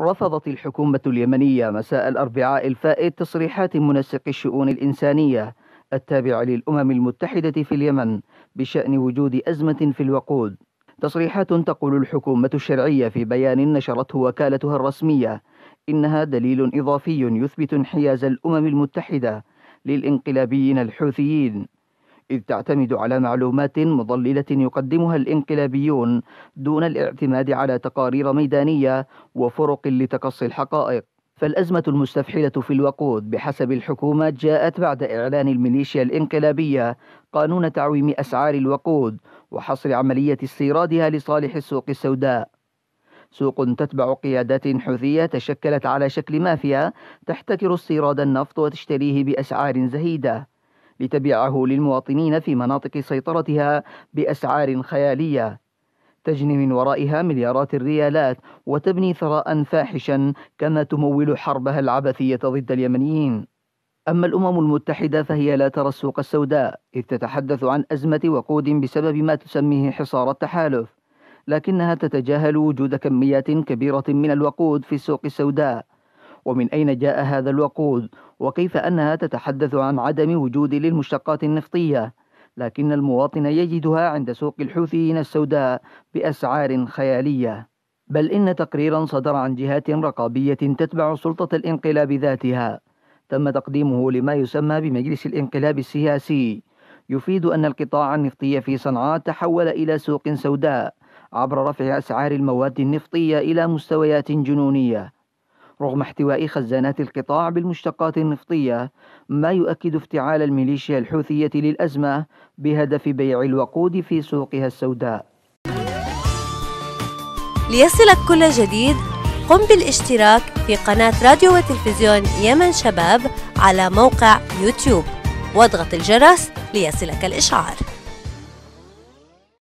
رفضت الحكومة اليمنية مساء الأربعاء الفائت تصريحات منسق الشؤون الإنسانية التابع للأمم المتحدة في اليمن بشأن وجود أزمة في الوقود تصريحات تقول الحكومة الشرعية في بيان نشرته وكالتها الرسمية إنها دليل إضافي يثبت انحياز الأمم المتحدة للإنقلابيين الحوثيين إذ تعتمد على معلومات مضللة يقدمها الانقلابيون دون الاعتماد على تقارير ميدانية وفرق لتقصي الحقائق فالأزمة المستفحلة في الوقود بحسب الحكومة جاءت بعد إعلان الميليشيا الانقلابية قانون تعويم أسعار الوقود وحصر عملية استيرادها لصالح السوق السوداء سوق تتبع قيادات حوثية تشكلت على شكل مافيا تحتكر استيراد النفط وتشتريه بأسعار زهيدة لتبيعه للمواطنين في مناطق سيطرتها بأسعار خيالية تجني من ورائها مليارات الريالات وتبني ثراء فاحشا كما تمول حربها العبثية ضد اليمنيين أما الأمم المتحدة فهي لا ترى السوق السوداء إذ تتحدث عن أزمة وقود بسبب ما تسميه حصار التحالف لكنها تتجاهل وجود كميات كبيرة من الوقود في السوق السوداء ومن أين جاء هذا الوقود وكيف أنها تتحدث عن عدم وجود للمشتقات النفطية لكن المواطن يجدها عند سوق الحوثيين السوداء بأسعار خيالية بل إن تقريرا صدر عن جهات رقابية تتبع سلطة الانقلاب ذاتها تم تقديمه لما يسمى بمجلس الانقلاب السياسي يفيد أن القطاع النفطي في صنعاء تحول إلى سوق سوداء عبر رفع أسعار المواد النفطية إلى مستويات جنونية رغم احتواء خزانات القطاع بالمشتقات النفطية ما يؤكد افتعال الميليشيا الحوثية للأزمة بهدف بيع الوقود في سوقها السوداء ليصلك كل جديد قم بالاشتراك في قناة راديو وتلفزيون يمن شباب على موقع يوتيوب واضغط الجرس ليصلك الإشعار